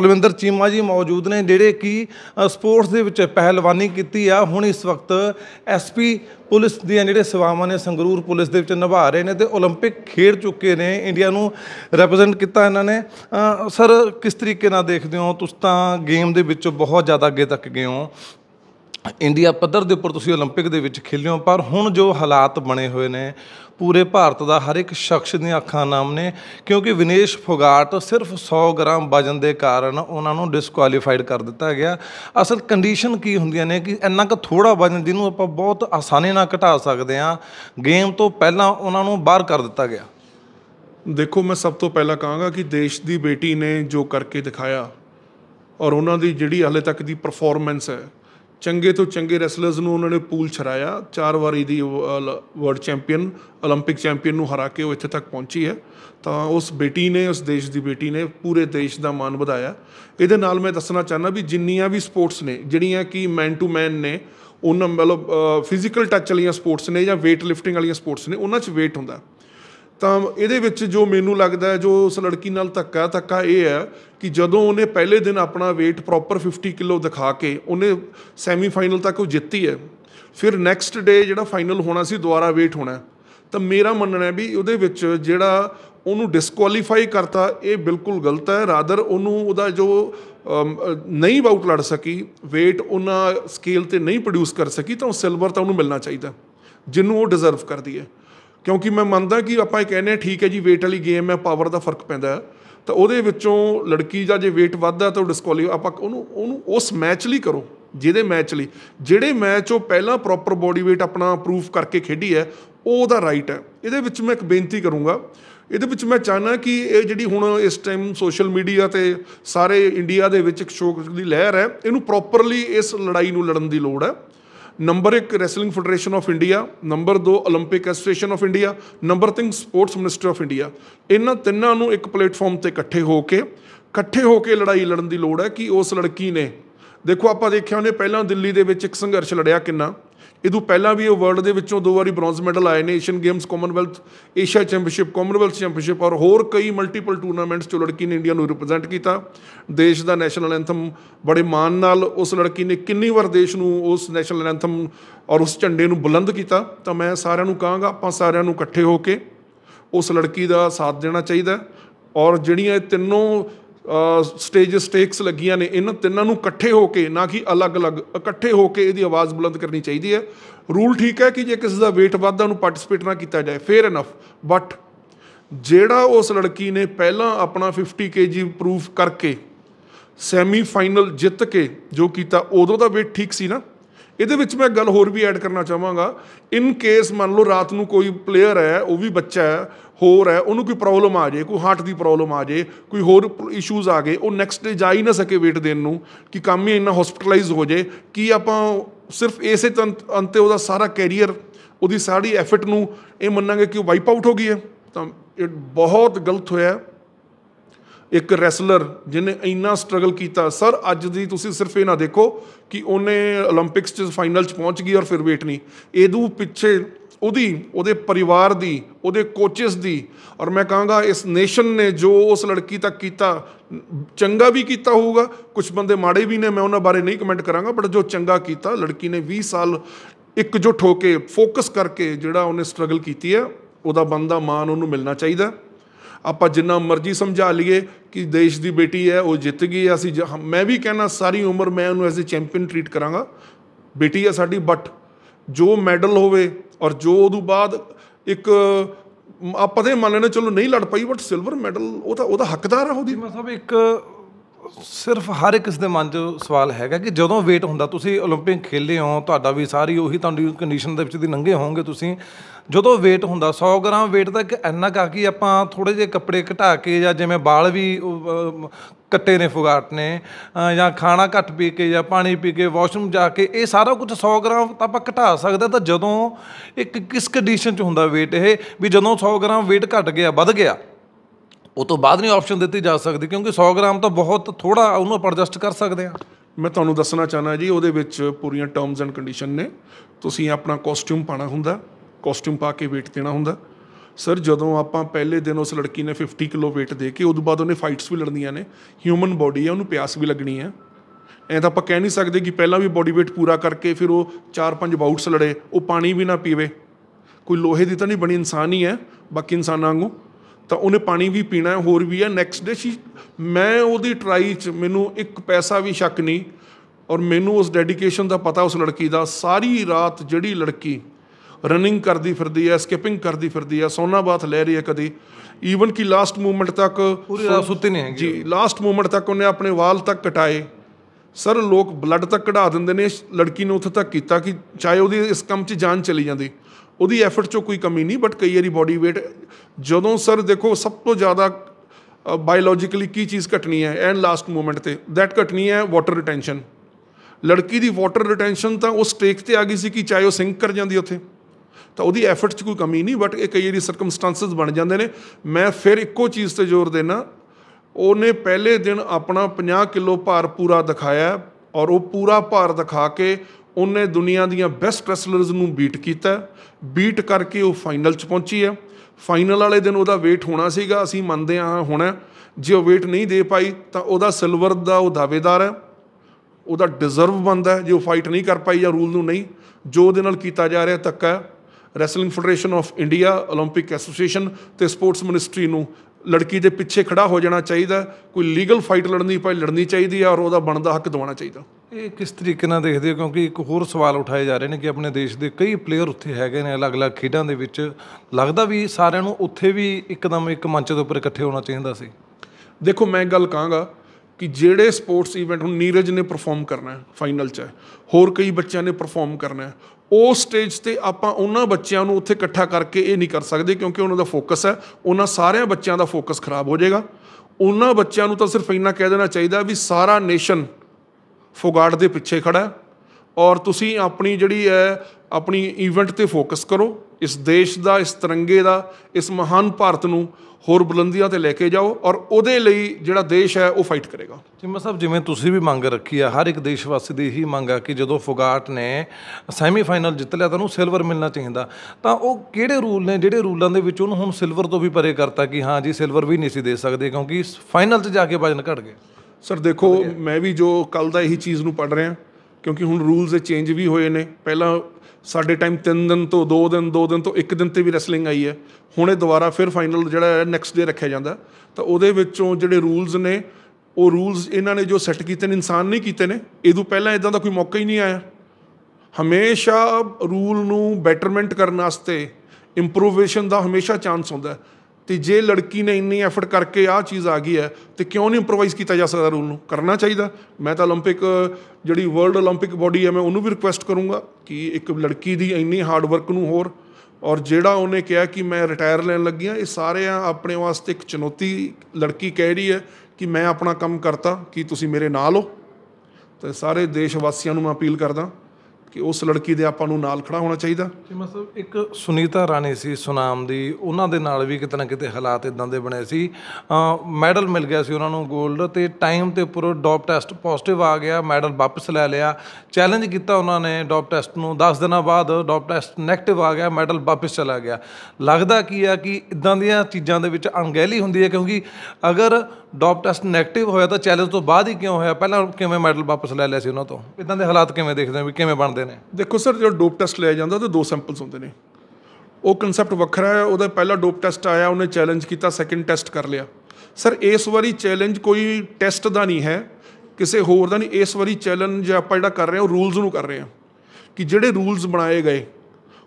ਕੁਲਵਿੰਦਰ ਚੀਮਾ ਜੀ ਮੌਜੂਦ ਨੇ ਜਿਹੜੇ ਕਿ ਸਪੋਰਟਸ ਦੇ ਵਿੱਚ ਪਹਿਲਵਾਨੀ ਕੀਤੀ ਆ ਹੁਣ ਇਸ ਵਕਤ ਐਸਪੀ ਪੁਲਿਸ ਦੇ ਜਿਹੜੇ ਸੇਵਾਵਾਂ ਨੇ ਸੰਗਰੂਰ ਪੁਲਿਸ ਦੇ ਵਿੱਚ ਨਿਭਾ ਰਹੇ ਨੇ ਤੇ 올림픽 ਖੇਡ ਚੁੱਕੇ ਨੇ ਇੰਡੀਆ ਨੂੰ ਰਿਪਰੈਜ਼ੈਂਟ ਕੀਤਾ ਇਹਨਾਂ ਨੇ ਸਰ ਕਿਸ ਤਰੀਕੇ ਨਾਲ ਦੇਖਦੇ ਹੋ ਤੁਸੀਂ ਤਾਂ ਗੇਮ ਦੇ ਵਿੱਚ ਬਹੁਤ ਜ਼ਿਆਦਾ ਅੱਗੇ ਤੱਕ ਗਏ ਹੋ ਇੰਡੀਆ ਪੱਧਰ ਦੇ ਉੱਪਰ ਤੁਸੀਂ 올림픽 ਦੇ ਵਿੱਚ ਖੇਲਿਓ ਪਰ ਹੁਣ ਜੋ ਹਾਲਾਤ ਬਣੇ ਹੋਏ ਨੇ ਪੂਰੇ ਭਾਰਤ ਦਾ ਹਰ ਇੱਕ ਸ਼ਖਸ ਦੀਆਂ ਅੱਖਾਂ ਨੇ ਕਿਉਂਕਿ ਵਿਨੇਸ਼ ਫੋਗਾਟ ਸਿਰਫ 100 ਗ੍ਰਾਮ ਵਜਨ ਦੇ ਕਾਰਨ ਉਹਨਾਂ ਨੂੰ ਡਿਸਕੁਆਲੀਫਾਈਡ ਕਰ ਦਿੱਤਾ ਗਿਆ ਅਸਲ ਕੰਡੀਸ਼ਨ ਕੀ ਹੁੰਦੀਆਂ ਨੇ ਕਿ ਇੰਨਾ ਕੁ ਥੋੜਾ ਵਜਨ ਜਿਹਨੂੰ ਆਪਾਂ ਬਹੁਤ ਆਸਾਨੀ ਨਾਲ ਘਟਾ ਸਕਦੇ ਹਾਂ ਗੇਮ ਤੋਂ ਪਹਿਲਾਂ ਉਹਨਾਂ ਨੂੰ ਬਾਹਰ ਕਰ ਦਿੱਤਾ ਗਿਆ ਦੇਖੋ ਮੈਂ ਸਭ ਤੋਂ ਪਹਿਲਾਂ ਕਹਾਂਗਾ ਕਿ ਦੇਸ਼ ਦੀ ਬੇਟੀ ਨੇ ਜੋ ਕਰਕੇ ਦਿਖਾਇਆ ਔਰ ਉਹਨਾਂ ਦੀ ਜਿਹੜੀ ਹਾਲੇ ਤੱਕ ਦੀ ਪਰਫਾਰਮੈਂਸ ਹੈ ਚੰਗੇ ਤੋਂ ਚੰਗੇ ਰੈਸਲਰਸ ਨੂੰ ਉਹਨਾਂ ਨੇ ਪੂਲ ਛਰਾਇਆ ਚਾਰ ਵਾਰੀ ਦੀ ਵਰਲਡ ਚੈਂਪੀਅਨ 올림픽 ਚੈਂਪੀਅਨ ਨੂੰ ਹਰਾ ਕੇ ਉਹ ਇੱਥੇ ਤੱਕ ਪਹੁੰਚੀ ਹੈ ਤਾਂ ਉਸ ਬੇਟੀ ਨੇ ਉਸ ਦੇਸ਼ ਦੀ ਬੇਟੀ ਨੇ ਪੂਰੇ ਦੇਸ਼ ਦਾ ਮਾਨ ਵਧਾਇਆ ਇਹਦੇ ਨਾਲ ਮੈਂ ਦੱਸਣਾ ਚਾਹੁੰਦਾ ਵੀ ਜਿੰਨੀਆਂ ਵੀ ਸਪੋਰਟਸ ਨੇ ਜਿਹੜੀਆਂ ਕਿ ਮੈਨ ਟੂ ਮੈਨ ਨੇ ਉਹਨਾਂ ਮਤਲਬ ਫਿਜ਼ੀਕਲ ਟੱਚ ਵਾਲੀਆਂ ਸਪੋਰਟਸ ਨੇ ਜਾਂ weight lifting ਵਾਲੀਆਂ ਸਪੋਰਟਸ ਨੇ ਉਹਨਾਂ 'ਚ weight ਹੁੰਦਾ ਤਾਂ ਇਹਦੇ ਵਿੱਚ ਜੋ ਮੈਨੂੰ ਲੱਗਦਾ ਹੈ ਜੋ ਉਸ ਲੜਕੀ ਨਾਲ ਧੱਕਾ ਧੱਕਾ ਇਹ ਹੈ ਕਿ ਜਦੋਂ ਉਹਨੇ ਪਹਿਲੇ ਦਿਨ ਆਪਣਾ weight ਪ੍ਰੋਪਰ 50 ਕਿਲੋ ਦਿਖਾ ਕੇ ਉਹਨੇ ਸੈਮੀਫਾਈਨਲ ਤੱਕ ਉਹ ਜਿੱਤੀ ਹੈ ਫਿਰ ਨੈਕਸਟ ਡੇ ਜਿਹੜਾ ਫਾਈਨਲ ਹੋਣਾ ਸੀ ਦੁਬਾਰਾ weight ਹੋਣਾ ਤਾਂ ਮੇਰਾ ਮੰਨਣਾ ਹੈ ਵੀ ਉਹਦੇ ਵਿੱਚ ਜਿਹੜਾ ਉਹਨੂੰ ਡਿਸਕੁਆਲੀਫਾਈ ਕਰਤਾ ਇਹ ਬਿਲਕੁਲ ਗਲਤ ਹੈ ਰਾਦਰ ਉਹਨੂੰ ਉਹਦਾ ਜੋ ਨਹੀਂ ਬਾਊਟ ਲੜ ਸਕੀ weight ਉਹਨਾਂ ਸਕੇਲ ਤੇ ਨਹੀਂ ਪ੍ਰੋਡਿਊਸ ਕਰ ਸਕੀ ਤਾਂ ਉਹ ਸਿਲਵਰ ਤਾਂ ਉਹਨੂੰ ਮਿਲਣਾ ਚਾਹੀਦਾ ਜਿੰਨੂੰ ਉਹ ਡਿਜ਼ਰਵ ਕਰਦੀ ਹੈ ਕਿਉਂਕਿ ਮੈਂ ਮੰਨਦਾ ਕਿ ਆਪਾਂ ਇਹ ਕਹਿੰਦੇ ਠੀਕ ਹੈ ਜੀ weight ਵਾਲੀ ਗੇਮ ਹੈ ਪਾਵਰ ਦਾ ਫਰਕ ਪੈਂਦਾ ਤਾਂ ਉਹਦੇ ਵਿੱਚੋਂ ਲੜਕੀ ਦਾ ਜੇ weight ਵੱਧਦਾ ਤਾਂ ਉਹ ਡਿਸਕੁਆਲੀ ਆਪਾਂ ਉਹਨੂੰ ਉਹਨੂੰ ਉਸ ਮੈਚ ਲਈ ਕਰੋ ਜਿਹਦੇ ਮੈਚ ਲਈ ਜਿਹੜੇ ਮੈਚ ਉਹ ਪਹਿਲਾਂ ਪ੍ਰੋਪਰ ਬੋਡੀ weight ਆਪਣਾ ਪ੍ਰੂਫ ਕਰਕੇ ਖੇਡੀ ਹੈ ਉਹ ਉਹਦਾ ਰਾਈਟ ਹੈ ਇਹਦੇ ਵਿੱਚ ਮੈਂ ਇੱਕ ਬੇਨਤੀ ਕਰੂੰਗਾ ਇਹਦੇ ਵਿੱਚ ਮੈਂ ਚਾਹਨਾ ਕਿ ਇਹ ਜਿਹੜੀ ਹੁਣ ਇਸ ਟਾਈਮ ਸੋਸ਼ਲ ਮੀਡੀਆ ਤੇ ਸਾਰੇ ਇੰਡੀਆ ਦੇ ਵਿੱਚ ਇੱਕ ਸ਼ੋਕ ਦੀ ਲਹਿਰ ਹੈ ਇਹਨੂੰ ਪ੍ਰੋਪਰਲੀ ਇਸ ਲੜਾਈ ਨੂੰ ਲੜਨ ਦੀ ਲੋੜ ਹੈ number 1 wrestling federation of India number 2 올림픽 association of India number 3 sports minister of India ਇਹਨਾਂ ਤਿੰਨਾਂ ਨੂੰ ਇੱਕ ਪਲੇਟਫਾਰਮ ਤੇ ਇਕੱਠੇ ਹੋ ਕੇ ਇਕੱਠੇ ਹੋ ਕੇ ਲੜਾਈ ਲੜਨ ਦੀ ਲੋੜ ਹੈ ਕਿ ਉਸ ਲੜਕੀ ਨੇ ਦੇਖੋ ਆਪਾਂ ਦੇਖਿਆ ਉਹਨੇ ਪਹਿਲਾਂ ਦਿੱਲੀ ਦੇ ਵਿੱਚ ਇੱਕ ਸੰਘਰਸ਼ ਲੜਿਆ ਕਿੰਨਾ ਇਦੋਂ ਪਹਿਲਾਂ ਵੀ ਇਹ ਵਰਲਡ ਦੇ ਵਿੱਚੋਂ ਦੋ ਵਾਰੀ ਬ੍ਰੌਂਜ਼ ਮੈਡਲ ਆਏ ਨੇ Asian games Commonwealth Asia championship Commonwealth championship ਔਰ ਹੋਰ ਕਈ ਮਲਟੀਪਲ ਟੂਰਨਾਮੈਂਟਸ 'ਚ ਲੜਕੀ ਨੇ ਇੰਡੀਆ ਨੂੰ ਰਿਪਰੈਜ਼ੈਂਟ ਕੀਤਾ ਦੇਸ਼ ਦਾ ਨੈਸ਼ਨਲ ਐਂਥਮ ਬੜੇ ਮਾਣ ਨਾਲ ਉਸ ਲੜਕੀ ਨੇ ਕਿੰਨੀ ਵਾਰ ਦੇਸ਼ ਨੂੰ ਉਸ ਨੈਸ਼ਨਲ ਐਂਥਮ ਔਰ ਉਸ ਝੰਡੇ ਨੂੰ ਬੁਲੰਦ ਕੀਤਾ ਤਾਂ ਮੈਂ ਸਾਰਿਆਂ ਨੂੰ ਕਹਾਂਗਾ ਆਪਾਂ ਸਾਰਿਆਂ ਨੂੰ ਇਕੱਠੇ ਹੋ ਕੇ ਉਸ ਲੜਕੀ ਦਾ ਸਾਥ ਦੇਣਾ ਚਾਹੀਦਾ ਔਰ ਜਿਹੜੀਆਂ ਇਹ ਤਿੰਨੋਂ ਸਟੇਜਸ ਸਟੇਕਸ ਲੱਗੀਆਂ ਨੇ ਇਹਨਾਂ ਤਿੰਨਾਂ ਨੂੰ ਇਕੱਠੇ ਹੋ ਕੇ ਨਾ ਕਿ ਅਲੱਗ-ਅਲੱਗ ਇਕੱਠੇ ਹੋ ਕੇ ਇਹਦੀ ਆਵਾਜ਼ ਬੁਲੰਦ ਕਰਨੀ ਚਾਹੀਦੀ ਹੈ ਰੂਲ ਠੀਕ ਹੈ ਕਿ ਜੇ ਕਿਸੇ ਦਾ weight ਵੱਧਦਾ ਉਹਨੂੰ ਪਾਰਟਿਸਿਪੇਟ ਨਾ ਕੀਤਾ ਜਾਏ ਫੇਅਰ ਇਨਫ ਬਟ ਜਿਹੜਾ ਉਸ ਲੜਕੀ ਨੇ ਪਹਿਲਾਂ ਆਪਣਾ 50 kg ਪ੍ਰੂਫ ਕਰਕੇ ਸੈਮੀ ਫਾਈਨਲ ਜਿੱਤ ਕੇ ਜੋ ਕੀਤਾ ਉਦੋਂ ਦਾ weight ਠੀਕ ਸੀ ਨਾ ਇਹਦੇ ਵਿੱਚ ਮੈਂ ਗੱਲ ਹੋਰ ਵੀ ਐਡ ਕਰਨਾ ਚਾਹਾਂਗਾ ਇਨ ਕੇਸ ਮੰਨ ਲਓ ਰਾਤ ਨੂੰ ਕੋਈ ਪਲੇਅਰ ਹੈ ਉਹ ਵੀ ਬੱਚਾ ਹੈ ਹੋਰ ਹੈ ਉਹਨੂੰ ਕੋਈ ਪ੍ਰੋਬਲਮ ਆ ਜੇ ਕੋਈ ਹਾਰਟ ਦੀ ਪ੍ਰੋਬਲਮ ਆ ਜੇ ਕੋਈ ਹੋਰ ਇਸ਼ੂਜ਼ ਆ ਗਏ ਉਹ ਨੈਕਸਟ ਡੇ ਜਾ ਹੀ ਨਾ ਸਕੇ ਵੇਟ ਦੇਣ ਨੂੰ ਕਿ ਕੰਮ ਹੀ ਇੰਨਾ ਹਸਪੀਟਲਾਈਜ਼ ਹੋ ਜੇ ਕਿ ਆਪਾਂ ਸਿਰਫ ਇਸੇ ਅੰਤੇ ਉਹਦਾ ਸਾਰਾ ਕੈਰੀਅਰ ਉਹਦੀ ਸਾਰੀ ਐਫਰਟ ਨੂੰ ਇਹ ਮੰਨਾਂਗੇ ਕਿ ਉਹ ਵਾਈਪ ਆਊਟ ਹੋ ਗਈ ਹੈ ਤਾਂ ਇਹ ਬਹੁਤ ਗਲਤ ਹੋਇਆ ਇੱਕ ਰੈਸਲਰ ਜਿਹਨੇ ਇੰਨਾ ਸਟਰਗਲ ਕੀਤਾ ਸਰ ਅੱਜ ਦੀ ਤੁਸੀਂ ਸਿਰਫ ਇਹ ਨਾ ਦੇਖੋ ਕਿ ਉਹਨੇ 올림픽ਸ 'ਚ ਫਾਈਨਲ 'ਚ ਪਹੁੰਚ ਗਈ ਔਰ ਫਿਰ ਵੇਟ ਨਹੀਂ ਇਹਦੂ ਪਿੱਛੇ ਉਹਦੀ ਉਹਦੇ ਪਰਿਵਾਰ ਦੀ ਉਹਦੇ ਕੋਚਸ ਦੀ ਔਰ ਮੈਂ ਕਹਾਂਗਾ ਇਸ ਨੇਸ਼ਨ ਨੇ ਜੋ ਉਸ ਲੜਕੀ ਤੱਕ ਕੀਤਾ ਚੰਗਾ ਵੀ ਕੀਤਾ ਹੋਊਗਾ ਕੁਝ ਬੰਦੇ ਮਾੜੇ ਵੀ ਨੇ ਮੈਂ ਉਹਨਾਂ ਬਾਰੇ ਨਹੀਂ ਕਮੈਂਟ ਕਰਾਂਗਾ ਬਟ ਜੋ ਚੰਗਾ ਕੀਤਾ ਲੜਕੀ ਨੇ 20 ਸਾਲ ਜੁਟ ਹੋ ਕੇ ਫੋਕਸ ਕਰਕੇ ਜਿਹੜਾ ਉਹਨੇ ਸਟਰਗਲ ਕੀਤੀ ਹੈ ਉਹਦਾ ਬੰਦਾ ਮਾਨ ਉਹਨੂੰ ਮਿਲਣਾ ਚਾਹੀਦਾ ਆਪਾਂ ਜਿੰਨਾ ਮਰਜ਼ੀ ਸਮਝਾ ਲਈਏ ਕਿ ਦੇਸ਼ ਦੀ ਬੇਟੀ ਹੈ ਉਹ ਜਿੱਤ ਗਈ ਅਸੀਂ ਮੈਂ ਵੀ ਕਹਿਣਾ ਸਾਰੀ ਉਮਰ ਮੈਂ ਉਹਨੂੰ ਐਜ਼ ਅ ਚੈਂਪੀਅਨ ਟ੍ਰੀਟ ਕਰਾਂਗਾ ਬੇਟੀ ਹੈ ਸਾਡੀ ਬਟ ਜੋ ਮੈਡਲ ਹੋਵੇ ਔਰ ਜੋ ਉਹਦੋਂ ਬਾਅਦ ਇੱਕ ਆਪਾਂ ਤੇ ਮੰਨ ਲੈਣਾ ਚਲੋ ਨਹੀਂ ਲੜ ਪਈ ਬਟ ਸਿਲਵਰ ਮੈਡਲ ਉਹ ਤਾਂ ਉਹਦਾ ਹੱਕਦਾਰ ਹੈ ਉਹਦੀ ਮਸਾਬ ਸਾਹਿਬ ਇੱਕ ਸਿਰਫ ਹਰ ਇੱਕ ਇਸ ਦੇ ਮਨ 'ਚ ਸਵਾਲ ਹੈਗਾ ਕਿ ਜਦੋਂ ਵੇਟ ਹੁੰਦਾ ਤੁਸੀਂ 올림픽 ਖੇਲੇ ਹੋ ਤੁਹਾਡਾ ਵੀ ਸਾਰੀ ਉਹੀ ਤੁਹਾਡੀ ਕੰਡੀਸ਼ਨ ਦੇ ਵਿੱਚ ਦੀ ਨੰਗੇ ਹੋਵੋਗੇ ਤੁਸੀਂ ਜਦੋਂ weight ਹੁੰਦਾ 100 ਗ੍ਰਾਮ weight ਦਾ ਇੱਕ ਇੰਨਾ ਕਾ ਕਿ ਆਪਾਂ ਥੋੜੇ ਜਿਹੇ ਕੱਪੜੇ ਘਟਾ ਕੇ ਜਾਂ ਜਿਵੇਂ ਬਾਲ ਵੀ ਕੱਟੇ ਨੇ ਫੁਗਾਟ ਨੇ ਜਾਂ ਖਾਣਾ ਘੱਟ ਪੀ ਕੇ ਜਾਂ ਪਾਣੀ ਪੀ ਕੇ ਵਾਸ਼ਰੂਮ ਜਾ ਕੇ ਇਹ ਸਾਰਾ ਕੁਝ 100 ਗ੍ਰਾਮ ਤਾਂ ਆਪਾਂ ਘਟਾ ਸਕਦੇ ਤਾਂ ਜਦੋਂ ਇੱਕ ਕਿਸ ਕੰਡੀਸ਼ਨ 'ਚ ਹੁੰਦਾ weight ਇਹ ਵੀ ਜਦੋਂ 100 ਗ੍ਰਾਮ weight ਘਟ ਗਿਆ ਵੱਧ ਗਿਆ ਉਹ ਤੋਂ ਬਾਅਦ ਨਹੀਂ ਆਪਸ਼ਨ ਦਿੱਤੀ ਜਾ ਸਕਦੀ ਕਿਉਂਕਿ 100 ਗ੍ਰਾਮ ਤਾਂ ਬਹੁਤ ਥੋੜਾ ਉਹਨੂੰ ਆਪਾਂ ਐਡਜਸਟ ਕਰ ਸਕਦੇ ਆ ਮੈਂ ਤੁਹਾਨੂੰ ਦੱਸਣਾ ਚਾਹਨਾ ਜੀ ਉਹਦੇ ਵਿੱਚ ਪੂਰੀਆਂ ਟਰਮਸ ਐਂਡ ਕੰਡੀਸ਼ਨ ਨੇ ਤੁਸੀਂ ਆਪਣਾ ਕੋਸਟਿਊਮ ਪਾਣਾ ਹੁੰਦਾ ਕਾਸਟਿਊਮ ਪਾ ਕੇ weight ਦੇਣਾ ਹੁੰਦਾ ਸਰ ਜਦੋਂ ਆਪਾਂ ਪਹਿਲੇ ਦਿਨ ਉਸ ਲੜਕੀ ਨੇ 50 ਕਿਲੋ weight ਦੇ ਕੇ ਉਦੋਂ ਬਾਅਦ ਉਹਨੇ ਫਾਈਟਸ ਵੀ ਲੜਨੀਆਂ ਨੇ ਹਿਊਮਨ ਬਾਡੀ ਹੈ ਉਹਨੂੰ ਪਿਆਸ ਵੀ ਲੱਗਣੀ ਹੈ ਐਂ ਤਾਂ ਆਪਾਂ ਕਹਿ ਨਹੀਂ ਸਕਦੇ ਕਿ ਪਹਿਲਾਂ ਵੀ ਬਾਡੀ weight ਪੂਰਾ ਕਰਕੇ ਫਿਰ ਉਹ 4-5 ਬਾਊਟਸ ਲੜੇ ਉਹ ਪਾਣੀ ਵੀ ਨਾ ਪੀਵੇ ਕੋਈ ਲੋਹੇ ਦੀ ਤਾਂ ਨਹੀਂ ਬਣੀ ਇਨਸਾਨ ਹੀ ਹੈ ਬਾਕੀ ਇਨਸਾਨਾਂ ਵਾਂਗੂ ਤਾਂ ਉਹਨੇ ਪਾਣੀ ਵੀ ਪੀਣਾ ਹੈ ਹੋਰ ਵੀ ਹੈ ਨੈਕਸਟ ਡੇ ਸ਼ੀ ਮੈਂ ਉਹਦੀ ਟਰਾਈ 'ਚ ਮੈਨੂੰ ਇੱਕ ਪੈਸਾ ਵੀ ਸ਼ੱਕ ਨਹੀਂ ਔਰ ਮੈਨੂੰ ਉਸ ਡੈਡੀਕੇਸ਼ਨ ਦਾ ਪਤਾ ਉਸ ਲੜਕੀ ਦਾ ਸਾਰੀ ਰਾਤ ਜਿਹੜੀ ਲੜਕੀ ਰਨਿੰਗ ਕਰਦੀ ਫਿਰਦੀ ਐ ਸਕਿਪਿੰਗ ਕਰਦੀ ਫਿਰਦੀ ਐ ਸੋਨਾ ਬਾਥ ਲੈ ਰਹੀ ਐ ਕਦੀ ਈਵਨ ਕਿ ਲਾਸਟ ਮੂਮੈਂਟ ਤੱਕ ਪੂਰੀ ਰਾਤ ਸੁੱਤੀ ਨਹੀਂ ਹੈਗੀ ਜੀ ਲਾਸਟ ਮੂਮੈਂਟ ਤੱਕ ਉਹਨੇ ਆਪਣੇ ਵਾਲ ਤੱਕ ਕਟਾਏ ਸਰ ਲੋਕ ਬਲੱਡ ਤੱਕ ਕਢਾ ਦਿੰਦੇ ਨੇ ਲੜਕੀ ਨੂੰ ਉੱਥੇ ਤੱਕ ਕੀਤਾ ਕਿ ਚਾਹੇ ਉਹਦੀ ਇਸ ਕੰਮ 'ਚ ਜਾਨ ਚਲੀ ਜਾਂਦੀ ਉਹਦੀ ਐਫਰਟ 'ਚੋਂ ਕੋਈ ਕਮੀ ਨਹੀਂ ਬਟ ਕਈ ਵਾਰੀ ਬਾਡੀ weight ਜਦੋਂ ਸਰ ਦੇਖੋ ਸਭ ਤੋਂ ਜ਼ਿਆਦਾ ਬਾਇਓਲੋਜੀਕਲੀ ਕੀ ਚੀਜ਼ ਘਟਣੀ ਹੈ ਐਂਡ ਲਾਸਟ ਮੂਮੈਂਟ ਤੇ ਥੈਟ ਘਟਣੀ ਹੈ ਵਾਟਰ ਰਿਟੈਂਸ਼ਨ ਲੜਕੀ ਦੀ ਵਾਟਰ ਰਿਟੈਂਸ਼ਨ ਤਾਂ ਉਸ ਸਟੇਕ ਤੇ ਆ ਗਈ ਸੀ ਕਿ ਚਾਹੇ ਉਹ ਸਿੰਕ ਕਰ ਜਾਂਦੀ ਉੱਥੇ ਤਾਂ ਉਹਦੀ ਐਫਰਟ 'ਚ ਕੋਈ ਕਮੀ ਨਹੀਂ ਬਟ ਇਹ ਕਈ ਜਿਹੜੀ ਸਰਕਮਸਟੈਂਸਸ ਬਣ ਜਾਂਦੇ ਨੇ ਮੈਂ ਫਿਰ ਇੱਕੋ ਚੀਜ਼ ਤੇ ਜ਼ੋਰ ਦੇਣਾ ਉਹਨੇ ਪਹਿਲੇ ਦਿਨ ਆਪਣਾ 50 ਕਿਲੋ ਭਾਰ ਪੂਰਾ ਦਿਖਾਇਆ ਔਰ ਉਹ ਪੂਰਾ ਭਾਰ ਦਿਖਾ ਕੇ ਉਹਨੇ ਦੁਨੀਆ ਦੀਆਂ ਬੈਸਟ ਰੈਸਲਰਸ ਨੂੰ ਬੀਟ ਕੀਤਾ ਬੀਟ ਕਰਕੇ ਉਹ ਫਾਈਨਲ 'ਚ ਪਹੁੰਚੀ ਹੈ ਫਾਈਨਲ ਵਾਲੇ ਦਿਨ ਉਹਦਾ weight ਹੋਣਾ ਸੀਗਾ ਅਸੀਂ ਮੰਨਦੇ ਆ ਹੁਣ ਜੇ ਉਹ weight ਨਹੀਂ ਦੇ ਪਾਈ ਤਾਂ ਉਹਦਾ ਸਿਲਵਰ ਦਾ ਉਹ ਦਾਵੇਦਾਰ ਹੈ ਉਹਦਾ ਡਿਜ਼ਰਵ ਬੰਦਾ ਜੇ ਉਹ ਫਾਈਟ ਨਹੀਂ ਕਰ ਪਾਈ ਜਾਂ ਰੂਲ ਨੂੰ ਨਹੀਂ ਜੋ ਉਹਦੇ ਨਾਲ ਕੀਤਾ ਜਾ ਰਿਹਾ ਤੱਕਾ wrestling federation of India 올림픽 association ਤੇ ਸਪੋਰਟਸ ਮਿਨਿਸਟਰੀ ਨੂੰ ਲੜਕੀ ਦੇ ਪਿੱਛੇ ਖੜਾ ਹੋ ਜਾਣਾ ਚਾਹੀਦਾ ਕੋਈ ਲੀਗਲ ਫਾਈਟ ਲੜਨੀ ਪਈ ਲੜਨੀ ਚਾਹੀਦੀ ਆ ਔਰ ਉਹਦਾ ਬਣਦਾ ਹੱਕ ਦਿਵਾਉਣਾ ਚਾਹੀਦਾ ਇਹ ਕਿਸ ਤਰੀਕੇ ਨਾਲ ਦੇਖਦੇ ਹੋ ਕਿਉਂਕਿ ਇੱਕ ਹੋਰ ਸਵਾਲ ਉਠਾਏ ਜਾ ਰਹੇ ਨੇ ਕਿ ਆਪਣੇ ਦੇਸ਼ ਦੇ ਕਈ ਪਲੇਅਰ ਉੱਥੇ ਹੈਗੇ ਨੇ ਅਲੱਗ-ਅਲੱਗ ਖੇਡਾਂ ਦੇ ਵਿੱਚ ਲੱਗਦਾ ਵੀ ਸਾਰਿਆਂ ਨੂੰ ਉੱਥੇ ਵੀ ਇੱਕਦਮ ਇੱਕ ਮੰਚ ਦੇ ਉੱਪਰ ਇਕੱਠੇ ਹੋਣਾ ਚਾਹੀਦਾ ਸੀ ਦੇਖੋ ਮੈਂ ਗੱਲ ਕਹਾਂਗਾ ਕਿ ਜਿਹੜੇ ਸਪੋਰਟਸ ਇਵੈਂਟ ਹੁਣ ਨੀਰਜ ਨੇ ਪਰਫਾਰਮ ਕਰਨਾ ਹੈ ਫਾਈਨਲ 'ਚ ਹੋਰ ਕਈ ਬੱਚਿਆਂ ਨੇ ਪਰਫਾਰਮ ਕਰਨਾ ਹੈ ਉਸ ਸਟੇਜ ਤੇ ਆਪਾਂ ਉਹਨਾਂ ਬੱਚਿਆਂ ਨੂੰ ਉੱਥੇ ਇਕੱਠਾ ਕਰਕੇ ਇਹ ਨਹੀਂ ਕਰ ਸਕਦੇ ਕਿਉਂਕਿ ਉਹਨਾਂ ਦਾ ਫੋਕਸ ਹੈ ਉਹਨਾਂ ਸਾਰਿਆਂ ਬੱਚਿਆਂ ਦਾ ਫੋਕਸ ਖਰਾਬ ਹੋ ਜਾਏਗਾ ਉਹਨਾਂ ਬੱਚਿਆਂ ਨੂੰ ਤਾਂ ਸਿਰਫ ਇੰਨਾ ਕਹਿ ਦੇਣਾ ਚਾਹੀਦਾ ਵੀ ਸਾਰਾ ਨੇਸ਼ਨ ਫੋਗਾਟ ਦੇ ਪਿੱਛੇ ਖੜਾ ਔਰ ਤੁਸੀਂ ਆਪਣੀ ਜਿਹੜੀ ਹੈ ਆਪਣੀ ਇਵੈਂਟ ਤੇ ਫੋਕਸ ਕਰੋ ਇਸ ਦੇਸ਼ ਦਾ ਇਸ ਤਰੰਗੇ ਦਾ ਇਸ ਮਹਾਨ ਭਾਰਤ ਨੂੰ ਹੋਰ ਬੁਲੰਦੀਆਂ ਤੇ ਲੈ ਕੇ ਜਾਓ ਔਰ ਉਹਦੇ ਲਈ ਜਿਹੜਾ ਦੇਸ਼ ਹੈ ਉਹ ਫਾਈਟ ਕਰੇਗਾ ਜਿਵੇਂ ਸਾਹਿਬ ਜਿਵੇਂ ਤੁਸੀਂ ਵੀ ਮੰਗ ਰੱਖੀ ਆ ਹਰ ਇੱਕ ਦੇਸ਼ ਵਾਸੀ ਦੀ ਹੀ ਮੰਗ ਆ ਕਿ ਜਦੋਂ ਫੁਗਾਟ ਨੇ ਸੈਮੀਫਾਈਨਲ ਜਿੱਤ ਲਿਆ ਤਾਂ ਉਹਨੂੰ ਸਿਲਵਰ ਮਿਲਣਾ ਚਾਹੀਦਾ ਤਾਂ ਉਹ ਕਿਹੜੇ ਰੂਲ ਨੇ ਜਿਹੜੇ ਰੂਲਾਂ ਦੇ ਵਿੱਚ ਉਹਨੂੰ ਹੁਣ ਸਿਲਵਰ ਤੋਂ ਵੀ ਪਰੇ ਕਰਤਾ ਕਿ ਹਾਂ ਜੀ ਸਿਲਵਰ ਵੀ ਨਹੀਂ ਸੀ ਦੇ ਸਕਦੇ ਕਿਉਂਕਿ ਫਾਈਨਲ 'ਚ ਜਾ ਕੇ ਵਜਨ ਘਟ ਗਏ ਸਰ ਦੇਖੋ ਮੈਂ ਵੀ ਜੋ ਕੱਲ ਦਾ ਇਹੀ ਚੀਜ਼ ਨੂੰ ਪੜ ਰਿਹਾ ਕਿਉਂਕਿ ਹੁਣ ਰੂਲਸ ਦੇ ਚੇਂਜ ਵੀ ਹੋਏ ਨੇ ਪਹਿਲਾਂ ਸਾਡੇ ਟਾਈਮ 3 ਦਿਨ ਤੋਂ 2 ਦਿਨ 2 ਦਿਨ ਤੋਂ 1 ਦਿਨ ਤੇ ਵੀ ਰੈਸਲਿੰਗ ਆਈ ਹੈ ਹੁਣ ਇਹ ਦੁਬਾਰਾ ਫਿਰ ਫਾਈਨਲ ਜਿਹੜਾ ਹੈ ਨੈਕਸਟ ਡੇ ਰੱਖਿਆ ਜਾਂਦਾ ਤਾਂ ਉਹਦੇ ਵਿੱਚੋਂ ਜਿਹੜੇ ਰੂਲਸ ਨੇ ਉਹ ਰੂਲਸ ਇਹਨਾਂ ਨੇ ਜੋ ਸੈੱਟ ਕੀਤੇ ਨੇ ਇਨਸਾਨ ਨਹੀਂ ਕੀਤੇ ਨੇ ਇਦੋਂ ਪਹਿਲਾਂ ਇਦਾਂ ਦਾ ਕੋਈ ਮੌਕਾ ਹੀ ਨਹੀਂ ਆਇਆ ਹਮੇਸ਼ਾ ਰੂਲ ਨੂੰ ਬੈਟਰਮੈਂਟ ਕਰਨ ਵਾਸਤੇ ਇੰਪਰੂਵੇਸ਼ਨ ਦਾ ਹਮੇਸ਼ਾ ਚਾਂਸ ਹੁੰਦਾ ਹੈ ਤੇ ਜੇ ਲੜਕੀ ਨੇ ਇੰਨੀ ਐਫਰਟ ਕਰਕੇ ਆਹ ਚੀਜ਼ ਆ ਗਈ ਹੈ ਤੇ ਕਿਉਂ ਨਹੀਂ ਇੰਪਰੋਵਾਈਜ਼ ਕੀਤਾ ਜਾ ਸਕਦਾ ਰੂਲ ਨੂੰ ਕਰਨਾ ਚਾਹੀਦਾ ਮੈਂ ਤਾਂ 올림픽 ਜਿਹੜੀ ਵਰਲਡ 올림픽 ਬਾਡੀ ਹੈ ਮੈਂ ਉਹਨੂੰ ਵੀ ਰਿਕੁਐਸਟ ਕਰੂੰਗਾ ਕਿ ਇੱਕ ਲੜਕੀ ਦੀ ਇੰਨੀ ਹਾਰਡ ਵਰਕ ਨੂੰ ਹੋਰ ਔਰ ਜਿਹੜਾ ਉਹਨੇ ਕਿਹਾ ਕਿ ਮੈਂ ਰਿਟਾਇਰ ਲੈਣ ਲੱਗੀ ਆ ਇਹ ਸਾਰੇ ਆਪਣੇ ਵਾਸਤੇ ਇੱਕ ਚੁਣੌਤੀ ਲੜਕੀ ਕਹਿ ਰਹੀ ਹੈ ਕਿ ਮੈਂ ਆਪਣਾ ਕੰਮ ਕਰਤਾ ਕਿ ਤੁਸੀਂ ਮੇਰੇ ਨਾਲ ਹੋ ਤੇ ਸਾਰੇ ਦੇਸ਼ ਵਾਸੀਆਂ ਨੂੰ ਮੈਂ ਅਪੀਲ ਕਰਦਾ ਕਿ ਉਸ ਲੜਕੀ ਦੇ ਆਪਾਂ ਨੂੰ ਨਾਲ ਖੜਾ ਹੋਣਾ ਚਾਹੀਦਾ ਤੇ ਮਤਲਬ ਇੱਕ ਸੁਨੀਤਾ ਰਾਣੀ ਸੀ ਸੁਨਾਮ ਦੀ ਉਹਨਾਂ ਦੇ ਨਾਲ ਵੀ ਕਿਤਨਾ ਕਿਤੇ ਹਾਲਾਤ ਇਦਾਂ ਦੇ ਬਣੇ ਸੀ ਮੈਡਲ ਮਿਲ ਗਿਆ ਸੀ ਉਹਨਾਂ ਨੂੰ 골ਡ ਤੇ ਟਾਈਮ ਤੇ ਉੱਪਰ ਡੌਪ ਟੈਸਟ ਪੋਜ਼ਿਟਿਵ ਆ ਗਿਆ ਮੈਡਲ ਵਾਪਸ ਲੈ ਲਿਆ ਚੈਲੰਜ ਕੀਤਾ ਉਹਨਾਂ ਨੇ ਡੌਪ ਟੈਸਟ ਨੂੰ 10 ਦਿਨਾਂ ਬਾਅਦ ਡੌਪ ਟੈਸਟ 네ਗੇਟਿਵ ਆ ਗਿਆ ਮੈਡਲ ਵਾਪਸ ਚਲਾ ਗਿਆ ਲੱਗਦਾ ਕੀ ਆ ਕਿ ਇਦਾਂ ਦੀਆਂ ਚੀਜ਼ਾਂ ਦੇ ਵਿੱਚ ਅਣਗਹਿਲੀ ਹੁੰਦੀ ਹੈ ਕਿਉਂਕਿ ਅਗਰ ਡੌਪ ਟੈਸਟ 네ਗੇਟਿਵ ਹੋਇਆ ਤਾਂ ਚੈਲੰਜ ਤੋਂ ਬਾਅਦ ਹੀ ਕਿਉਂ ਹੋਇਆ ਪਹਿਲਾਂ ਕਿਵੇਂ ਮੈਡਲ ਵਾਪਸ ਲੈ ਲਿਆ ਸੀ ਉਹਨਾਂ ਤੋਂ ਇਦਾਂ ਦੇ ਹਾਲਾਤ ਕਿਵੇਂ ਦੇਖਦੇ ਆ ਵੀ ਕਿਵੇਂ ਬਣਦੇ ਕਰਦੇ ਨੇ ਦੇਖੋ ਸਰ ਜਦੋਂ ਡੋਪ ਟੈਸਟ ਲਿਆ ਜਾਂਦਾ ਤਾਂ ਦੋ ਸੈਂਪਲਸ ਹੁੰਦੇ ਨੇ ਉਹ ਕਨਸੈਪਟ ਵੱਖਰਾ ਹੈ ਉਹਦਾ ਪਹਿਲਾ ਡੋਪ ਟੈਸਟ ਆਇਆ ਉਹਨੇ ਚੈਲੰਜ ਕੀਤਾ ਸੈਕੰਡ ਟੈਸਟ ਕਰ ਲਿਆ ਸਰ ਇਸ ਵਾਰੀ ਚੈਲੰਜ ਕੋਈ ਟੈਸਟ ਦਾ ਨਹੀਂ ਹੈ ਕਿਸੇ ਹੋਰ ਦਾ ਨਹੀਂ ਇਸ ਵਾਰੀ ਚੈਲੰਜ ਆਪਾਂ ਜਿਹੜਾ ਕਰ ਰਹੇ ਹਾਂ ਉਹ ਰੂਲਸ ਨੂੰ ਕਰ ਰਹੇ ਹਾਂ ਕਿ ਜਿਹੜੇ ਰੂਲਸ ਬਣਾਏ ਗਏ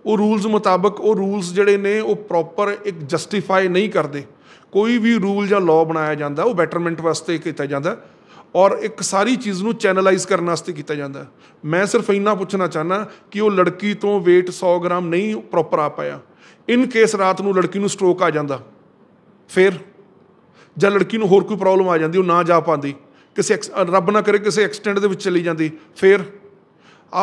ਉਹ ਰੂਲਸ ਮੁਤਾਬਕ ਉਹ ਰੂਲਸ ਜਿਹੜੇ ਨੇ ਉਹ ਪ੍ਰੋਪਰ ਇੱਕ ਜਸਟੀਫਾਈ ਨਹੀਂ ਕਰਦੇ ਕੋਈ ਵੀ ਰੂਲ ਜਾਂ ਲਾਅ ਬਣਾਇਆ ਜਾਂਦਾ ਉਹ ਬੈਟਰਮੈਂਟ ਵਾਸਤੇ ਕੀਤਾ ਜਾਂਦਾ ਔਰ ਇੱਕ ਸਾਰੀ ਚੀਜ਼ ਨੂੰ ਚੈਨਲਾਈਜ਼ ਕਰਨ ਵਾਸਤੇ ਕੀਤਾ ਜਾਂਦਾ ਮੈਂ ਸਿਰਫ ਇੰਨਾ ਪੁੱਛਣਾ ਚਾਹਨਾ ਕਿ ਉਹ ਲੜਕੀ ਤੋਂ weight 100 ਗ੍ਰਾਮ ਨਹੀਂ ਪ੍ਰੋਪਰ ਆ ਪਾਇਆ ਇਨ ਕੇਸ ਰਾਤ ਨੂੰ ਲੜਕੀ ਨੂੰ ਸਟ੍ਰੋਕ ਆ ਜਾਂਦਾ ਫਿਰ ਜਾਂ ਲੜਕੀ ਨੂੰ ਹੋਰ ਕੋਈ ਪ੍ਰੋਬਲਮ ਆ ਜਾਂਦੀ ਉਹ ਨਾ ਜਾ ਪਾਉਂਦੀ ਕਿਸੇ ਰੱਬ ਨਾ ਕਰੇ ਕਿਸੇ ਐਕਸੀਡੈਂਟ ਦੇ ਵਿੱਚ ਚਲੀ ਜਾਂਦੀ ਫਿਰ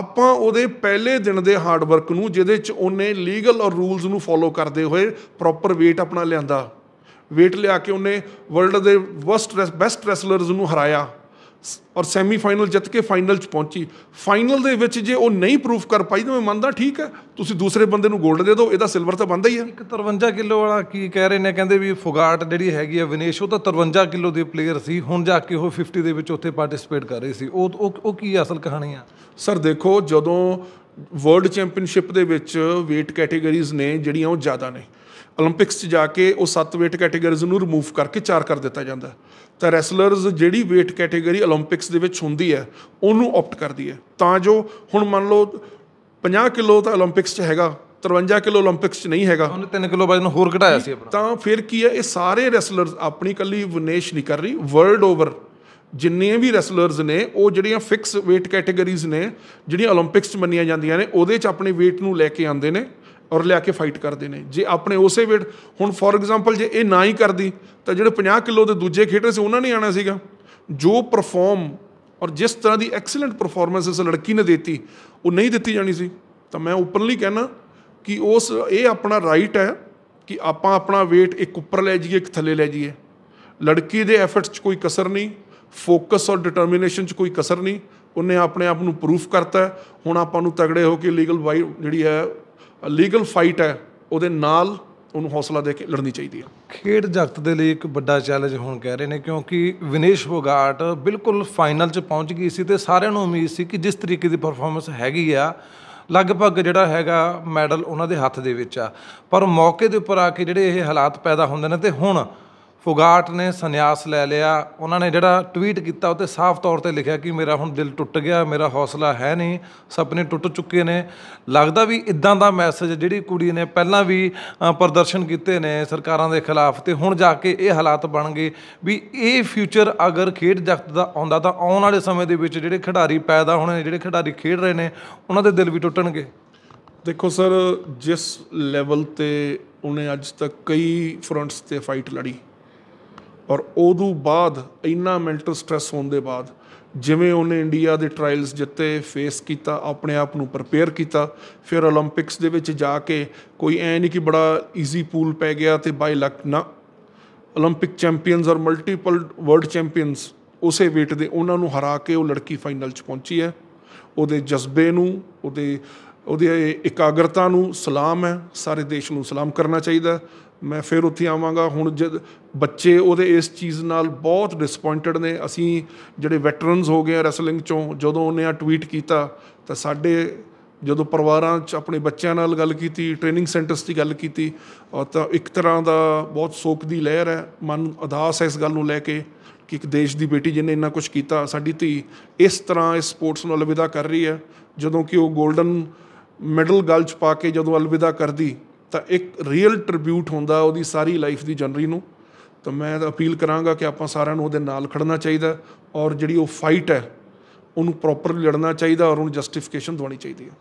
ਆਪਾਂ ਉਹਦੇ ਪਹਿਲੇ ਦਿਨ ਦੇ ਹਾਰਡ ਵਰਕ ਨੂੰ ਜਿਹਦੇ 'ਚ ਉਹਨੇ ਲੀਗਲ ਔਰ ਰੂਲਸ ਨੂੰ ਫੋਲੋ ਕਰਦੇ ਹੋਏ ਪ੍ਰੋਪਰ weight ਆਪਣਾ ਲਿਆਂਦਾ weight ਲਿਆ ਕੇ ਉਹਨੇ ਵਰਲਡ ਦੇ ਵਰਸਟ ਬੈਸਟ ਰੈਸਲਰਸ ਨੂੰ ਹਰਾਇਆ ਔਰ ਸੈਮੀਫਾਈਨਲ ਜਿੱਤ ਕੇ ਫਾਈਨਲ 'ਚ ਪਹੁੰਚੀ ਫਾਈਨਲ ਦੇ ਵਿੱਚ ਜੇ ਉਹ ਨਹੀਂ ਪ੍ਰੂਫ ਕਰ ਪਾਈ ਤਾਂ ਮੈਂ ਮੰਨਦਾ ਠੀਕ ਹੈ ਤੁਸੀਂ ਦੂਸਰੇ ਬੰਦੇ ਨੂੰ 골ਡ ਦੇ ਦਿਓ ਇਹਦਾ ਸਿਲਵਰ ਤਾਂ ਬੰਦਾ ਹੀ ਹੈ 53 ਕਿਲੋ ਵਾਲਾ ਕੀ ਕਹਿ ਰਹੇ ਨੇ ਕਹਿੰਦੇ ਵੀ ਫੁਗਾਟ ਜਿਹੜੀ ਹੈਗੀ ਹੈ ਵਿਨੇਸ਼ ਉਹ ਤਾਂ 53 ਕਿਲੋ ਦੇ ਪਲੇਅਰ ਸੀ ਹੁਣ ਜਾ ਕੇ ਉਹ 50 ਦੇ ਵਿੱਚ ਉੱਥੇ ਪਾਰਟਿਸਿਪੇਟ ਕਰ ਰਹੇ ਸੀ ਉਹ ਉਹ ਕੀ ਅਸਲ ਕਹਾਣੀ ਆ ਸਰ ਦੇਖੋ ਜਦੋਂ ਵਰਲਡ ਚੈਂਪੀਅਨਸ਼ਿਪ ਦੇ ਵਿੱਚ weight categories ਨੇ ਜਿਹੜੀਆਂ ਉਹ ਜ਼ਿਆਦਾ ਨੇ ਓਲੰਪਿਕਸ 'ਚ ਜਾ ਕੇ ਉਹ ਸੱਤ weight categories ਨੂੰ ਰਿਮੂਵ ਕਰਕੇ ਚਾਰ ਕਰ ਦਿੱਤਾ ਜਾਂਦਾ ਤਾਂ ਰੈਸਲਰਸ ਜਿਹੜੀ weight category 올림픽ਸ ਦੇ ਵਿੱਚ ਹੁੰਦੀ ਹੈ ਉਹਨੂੰ ਆਪਟ ਕਰਦੀ ਹੈ ਤਾਂ ਜੋ ਹੁਣ ਮੰਨ ਲਓ 50 ਕਿਲੋ ਤਾਂ 올림픽ਸ 'ਚ ਹੈਗਾ 53 ਕਿਲੋ 올림픽ਸ 'ਚ ਨਹੀਂ ਹੈਗਾ ਉਹਨੇ 3 ਕਿਲੋ ਵਜਨ ਹੋਰ ਘਟਾਇਆ ਸੀ ਆਪਣਾ ਤਾਂ ਫਿਰ ਕੀ ਹੈ ਇਹ ਸਾਰੇ ਰੈਸਲਰਸ ਆਪਣੀ ਇਕੱਲੀ ਵਿਨੇਸ਼ ਨਹੀਂ ਕਰ ਰਹੀ ਵਰਲਡ ਓਵਰ ਜਿੰਨੇ ਵੀ ਰੈਸਲਰਸ ਨੇ ਉਹ ਜਿਹੜੀਆਂ ਫਿਕਸ weight categories ਨੇ ਜਿਹੜੀਆਂ 올림픽ਸ 'ਚ ਮੰਨੀਆਂ ਜਾਂਦੀਆਂ ਨੇ ਉਹਦੇ 'ਚ ਆਪਣੇ weight ਨੂੰ ਲੈ ਕੇ ਆਉਂਦੇ ਨੇ ਔਰ ਲਿਆ ਕੇ ਫਾਈਟ ਕਰਦੇ ਨੇ ਜੇ ਆਪਣੇ ਉਸੇ ਵੇਟ ਹੁਣ ਫੋਰ ਐਗਜ਼ਾਮਪਲ ਜੇ ਇਹ ਨਾ ਹੀ ਕਰਦੀ ਤਾਂ ਜਿਹੜੇ 50 ਕਿਲੋ ਦੇ ਦੂਜੇ ਖੇਡਰ ਸੀ ਉਹਨਾਂ ਨੇ ਆਣਾ ਸੀਗਾ ਜੋ ਪਰਫਾਰਮ ਔਰ ਜਿਸ ਤਰ੍ਹਾਂ ਦੀ ਐਕਸਲੈਂਟ ਪਰਫਾਰਮੈਂਸ ਇਸ ਲੜਕੀ ਨੇ ਦਿੱਤੀ ਉਹ ਨਹੀਂ ਦਿੱਤੀ ਜਾਣੀ ਸੀ ਤਾਂ ਮੈਂ ਓਪਨਲੀ ਕਹਿਣਾ ਕਿ ਉਸ ਇਹ ਆਪਣਾ ਰਾਈਟ ਹੈ ਕਿ ਆਪਾਂ ਆਪਣਾ weight ਇੱਕ ਉੱਪਰ ਲੈ ਜਾਈਏ ਇੱਕ ਥੱਲੇ ਲੈ ਜਾਈਏ ਲੜਕੀ ਦੇ ਐਫਰਟਸ 'ਚ ਕੋਈ ਕਸਰ ਨਹੀਂ ਫੋਕਸ ਔਰ ਡਿਟਰਮੀਨੇਸ਼ਨ 'ਚ ਕੋਈ ਕਸਰ ਨਹੀਂ ਉਹਨੇ ਆਪਣੇ ਆਪ ਨੂੰ ਪ੍ਰੂਫ ਕਰਤਾ ਹੁਣ ਆਪਾਂ ਨੂੰ ਤਗੜੇ ਹੋ ਕੇ ਲੀਗਲ ਵਾਈ ਜਿਹੜੀ ਹੈ ਲੀਗਲ ਫਾਈਟ ਹੈ ਉਹਦੇ ਨਾਲ ਉਹਨੂੰ ਹੌਸਲਾ ਦੇ ਕੇ ਲੜਨੀ ਚਾਹੀਦੀ ਹੈ ਖੇਡ ਜਗਤ ਦੇ ਲਈ ਇੱਕ ਵੱਡਾ ਚੈਲੰਜ ਹੁਣ ਕਹਿ ਰਹੇ ਨੇ ਕਿਉਂਕਿ ਵਿਨੇਸ਼ ਫੋਗਾਟ ਬਿਲਕੁਲ ਫਾਈਨਲ 'ਚ ਪਹੁੰਚ ਗਈ ਸੀ ਤੇ ਸਾਰਿਆਂ ਨੂੰ ਉਮੀਦ ਸੀ ਕਿ ਜਿਸ ਤਰੀਕੇ ਦੀ ਪਰਫਾਰਮੈਂਸ ਹੈਗੀ ਆ ਲਗਭਗ ਜਿਹੜਾ ਹੈਗਾ ਮੈਡਲ ਉਹਨਾਂ ਦੇ ਹੱਥ ਦੇ ਵਿੱਚ ਆ ਪਰ ਮੌਕੇ ਦੇ ਉੱਪਰ ਆ ਕੇ ਜਿਹੜੇ ਇਹ ਹਾਲਾਤ ਪੈਦਾ ਹੁੰਦੇ ਨੇ ਤੇ ਹੁਣ ਫੋਗਾਟ ਨੇ ਸੰਨਿਆਸ ਲੈ ਲਿਆ ਉਹਨਾਂ ਨੇ ਜਿਹੜਾ ਟਵੀਟ ਕੀਤਾ ਉਹ ਤੇ ਸਾਫ਼ ਤੌਰ ਤੇ ਲਿਖਿਆ ਕਿ ਮੇਰਾ ਹੁਣ ਦਿਲ ਟੁੱਟ ਗਿਆ ਮੇਰਾ ਹੌਸਲਾ ਹੈ ਨਹੀਂ ਸੁਪਨੇ ਟੁੱਟ ਚੁੱਕੇ ਨੇ ਲੱਗਦਾ ਵੀ ਇਦਾਂ ਦਾ ਮੈਸੇਜ ਜਿਹੜੀ ਕੁੜੀ ਨੇ ਪਹਿਲਾਂ ਵੀ ਪ੍ਰਦਰਸ਼ਨ ਕੀਤੇ ਨੇ ਸਰਕਾਰਾਂ ਦੇ ਖਿਲਾਫ ਤੇ ਹੁਣ ਜਾ ਕੇ ਇਹ ਹਾਲਾਤ ਬਣ ਗਏ ਵੀ ਇਹ ਫਿਊਚਰ ਅਗਰ ਖੇਡ ਜਗਤ ਦਾ ਆਉਂਦਾ ਤਾਂ ਆਉਣ ਵਾਲੇ ਸਮੇਂ ਦੇ ਵਿੱਚ ਜਿਹੜੇ ਖਿਡਾਰੀ ਪੈਦਾ ਹੋਣੇ ਜਿਹੜੇ ਖਿਡਾਰੀ ਖੇਡ ਰਹੇ ਨੇ ਉਹਨਾਂ ਦੇ ਦਿਲ ਵੀ ਟੁੱਟਣਗੇ ਦੇਖੋ ਸਰ ਜਿਸ ਲੈਵਲ ਤੇ ਉਹਨੇ ਅੱਜ ਤੱਕ ਕਈ ਫਰੰਟਸ ਤੇ ਫਾਈਟ ਲੜੀ ਔਰ ਉਦੋਂ ਬਾਅਦ ਇੰਨਾ ਮੈਂਟਲ ਸਟ੍ਰੈਸ ਹੋਣ ਦੇ ਬਾਅਦ ਜਿਵੇਂ ਉਹਨੇ ਇੰਡੀਆ ਦੇ ਟ੍ਰਾਇਲਸ ਜਿੱਤੇ ਫੇਸ ਕੀਤਾ ਆਪਣੇ ਆਪ ਨੂੰ ਪ੍ਰਪੇਅਰ ਕੀਤਾ ਫਿਰ 올림픽ਸ ਦੇ ਵਿੱਚ ਜਾ ਕੇ ਕੋਈ ਐ ਨਹੀਂ ਕਿ ਬੜਾ ਈਜ਼ੀ ਪੂਲ ਪੈ ਗਿਆ ਤੇ ਬਾਈ ਲੱਕ ਨਾ 올림픽 ਚੈਂਪੀਅਨਸ ਔਰ ਮਲਟੀਪਲ ਵਰਲਡ ਚੈਂਪੀਅਨਸ ਉਸੇ weight ਦੇ ਉਹਨਾਂ ਨੂੰ ਹਰਾ ਕੇ ਉਹ ਲੜਕੀ ਫਾਈਨਲ 'ਚ ਪਹੁੰਚੀ ਹੈ ਉਹਦੇ ਜਜ਼ਬੇ ਨੂੰ ਉਹਦੇ ਉਹਦੀ ਇਕਾਗਰਤਾ ਨੂੰ ਸਲਾਮ ਹੈ ਸਾਰੇ ਦੇਸ਼ ਨੂੰ ਸਲਾਮ ਕਰਨਾ ਚਾਹੀਦਾ ਮੈਂ ਫਿਰ ਉੱਥੇ ਆਵਾਂਗਾ ਹੁਣ ਜਦ ਬੱਚੇ ਉਹਦੇ ਇਸ ਚੀਜ਼ ਨਾਲ ਬਹੁਤ ਡਿਸਪਾਇੰਟਡ ਨੇ ਅਸੀਂ ਜਿਹੜੇ ਵੈਟਰਨਸ ਹੋ ਗਏ ਆ ਰੈਸਲਿੰਗ ਚੋਂ ਜਦੋਂ ਉਹਨੇ ਆ ਟਵੀਟ ਕੀਤਾ ਤਾਂ ਸਾਡੇ ਜਦੋਂ ਪਰਿਵਾਰਾਂ 'ਚ ਆਪਣੇ ਬੱਚਿਆਂ ਨਾਲ ਗੱਲ ਕੀਤੀ ਟ੍ਰੇਨਿੰਗ ਸੈਂਟਰਸ ਦੀ ਗੱਲ ਕੀਤੀ ਤਾਂ ਇੱਕ ਤਰ੍ਹਾਂ ਦਾ ਬਹੁਤ ਸੋਕ ਦੀ ਲਹਿਰ ਹੈ ਮਨ ਅਦਾਸ ਹੈ ਇਸ ਗੱਲ ਨੂੰ ਲੈ ਕੇ ਕਿ ਇੱਕ ਦੇਸ਼ ਦੀ ਬੇਟੀ ਜਿਹਨੇ ਇੰਨਾ ਕੁਝ ਕੀਤਾ ਸਾਡੀ ਧੀ ਇਸ ਤਰ੍ਹਾਂ ਇਸ ਸਪੋਰਟਸ ਨੂੰ ਅਲਵਿਦਾ ਕਰ ਰਹੀ ਹੈ ਜਦੋਂ ਕਿ ਉਹ 골ਡਨ ਮਿਡਲ ਗੱਲ 'ਚ ਪਾ ਕੇ ਜਦੋਂ ਅਲਵਿਦਾ ਕਰਦੀ ਤਾਂ ਇੱਕ ਰੀਅਲ ਟ੍ਰਿਬਿਊਟ ਹੁੰਦਾ ਉਹਦੀ ਸਾਰੀ ਲਾਈਫ ਦੀ ਜਨਰੀ ਨੂੰ ਤਾਂ ਮੈਂ ਅਪੀਲ ਕਰਾਂਗਾ ਕਿ ਆਪਾਂ ਸਾਰਿਆਂ ਨੂੰ ਉਹਦੇ ਨਾਲ ਖੜਨਾ ਚਾਹੀਦਾ ਔਰ ਜਿਹੜੀ ਉਹ ਫਾਈਟ ਹੈ ਉਹਨੂੰ ਪ੍ਰੋਪਰਲੀ ਲੜਨਾ ਚਾਹੀਦਾ ਔਰ ਉਹਨੂੰ ਜਸਟੀਫਿਕੇਸ਼ਨ ਦਵਾਉਣੀ ਚਾਹੀਦੀ ਹੈ